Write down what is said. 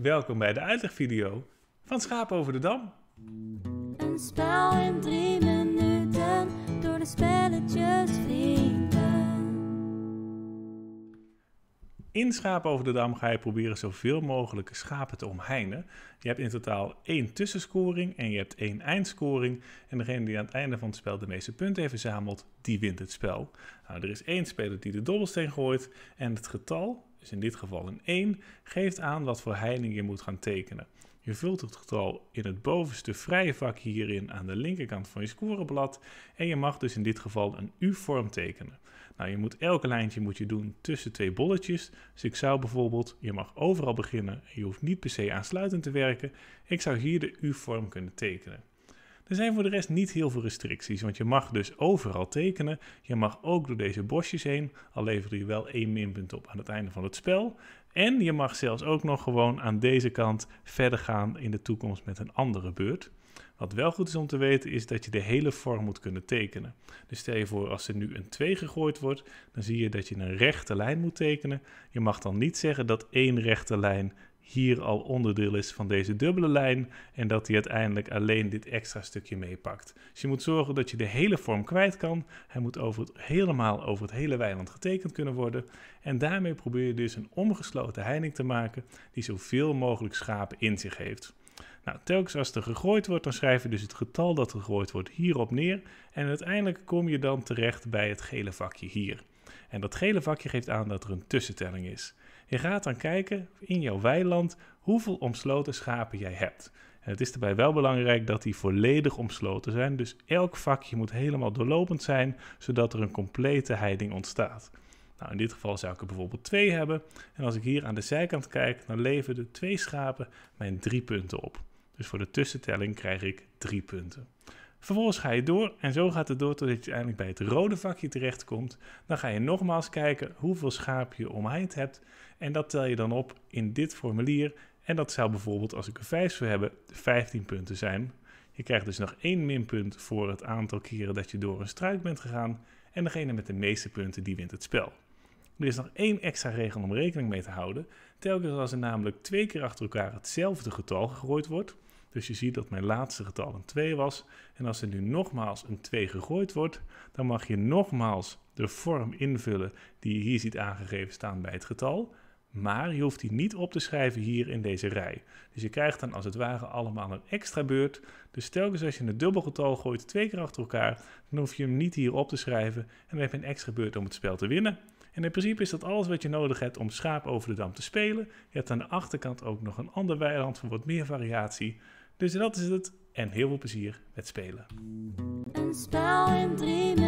Welkom bij de uitlegvideo van Schaap over de Dam. Een spel in drie minuten door de spelletjes vrienden. In Schaap over de Dam ga je proberen zoveel mogelijk schapen te omheinen. Je hebt in totaal één tussenscoring en je hebt één eindscoring. En degene die aan het einde van het spel de meeste punten heeft verzameld, die wint het spel. Nou, er is één speler die de dobbelsteen gooit en het getal dus in dit geval een 1, geeft aan wat voor heiling je moet gaan tekenen. Je vult het getal in het bovenste vrije vak hierin aan de linkerkant van je scoreblad en je mag dus in dit geval een U-vorm tekenen. Nou, je moet elke lijntje moet je doen tussen twee bolletjes. Dus ik zou bijvoorbeeld, je mag overal beginnen en je hoeft niet per se aansluitend te werken. Ik zou hier de U-vorm kunnen tekenen. Er zijn voor de rest niet heel veel restricties, want je mag dus overal tekenen. Je mag ook door deze bosjes heen, al leverde je wel één minpunt op aan het einde van het spel. En je mag zelfs ook nog gewoon aan deze kant verder gaan in de toekomst met een andere beurt. Wat wel goed is om te weten is dat je de hele vorm moet kunnen tekenen. Dus stel je voor als er nu een 2 gegooid wordt, dan zie je dat je een rechte lijn moet tekenen. Je mag dan niet zeggen dat één rechte lijn hier al onderdeel is van deze dubbele lijn en dat hij uiteindelijk alleen dit extra stukje meepakt. Dus je moet zorgen dat je de hele vorm kwijt kan. Hij moet over het, helemaal over het hele weiland getekend kunnen worden. En daarmee probeer je dus een omgesloten heining te maken die zoveel mogelijk schapen in zich heeft. Nou, telkens als er gegooid wordt, dan schrijf je dus het getal dat gegooid wordt hierop neer. En uiteindelijk kom je dan terecht bij het gele vakje hier. En dat gele vakje geeft aan dat er een tussentelling is. Je gaat dan kijken in jouw weiland hoeveel omsloten schapen jij hebt. En het is daarbij wel belangrijk dat die volledig omsloten zijn. Dus elk vakje moet helemaal doorlopend zijn, zodat er een complete heiding ontstaat. Nou, in dit geval zou ik er bijvoorbeeld twee hebben. En als ik hier aan de zijkant kijk, dan leveren de twee schapen mijn drie punten op. Dus voor de tussentelling krijg ik 3 punten. Vervolgens ga je door en zo gaat het door totdat je uiteindelijk bij het rode vakje terechtkomt. Dan ga je nogmaals kijken hoeveel schaap je omheind hebt. En dat tel je dan op in dit formulier. En dat zou bijvoorbeeld, als ik er 5 zou hebben, 15 punten zijn. Je krijgt dus nog één minpunt voor het aantal keren dat je door een struik bent gegaan. En degene met de meeste punten die wint het spel. Er is nog één extra regel om rekening mee te houden. Telkens als er namelijk twee keer achter elkaar hetzelfde getal gegooid wordt. Dus je ziet dat mijn laatste getal een 2 was. En als er nu nogmaals een 2 gegooid wordt, dan mag je nogmaals de vorm invullen die je hier ziet aangegeven staan bij het getal. Maar je hoeft die niet op te schrijven hier in deze rij. Dus je krijgt dan als het ware allemaal een extra beurt. Dus telkens als je een dubbel getal gooit twee keer achter elkaar, dan hoef je hem niet hier op te schrijven. En dan heb je een extra beurt om het spel te winnen. En in principe is dat alles wat je nodig hebt om schaap over de dam te spelen. Je hebt aan de achterkant ook nog een ander weiland voor wat meer variatie. Dus dat is het. En heel veel plezier met spelen. Een spel in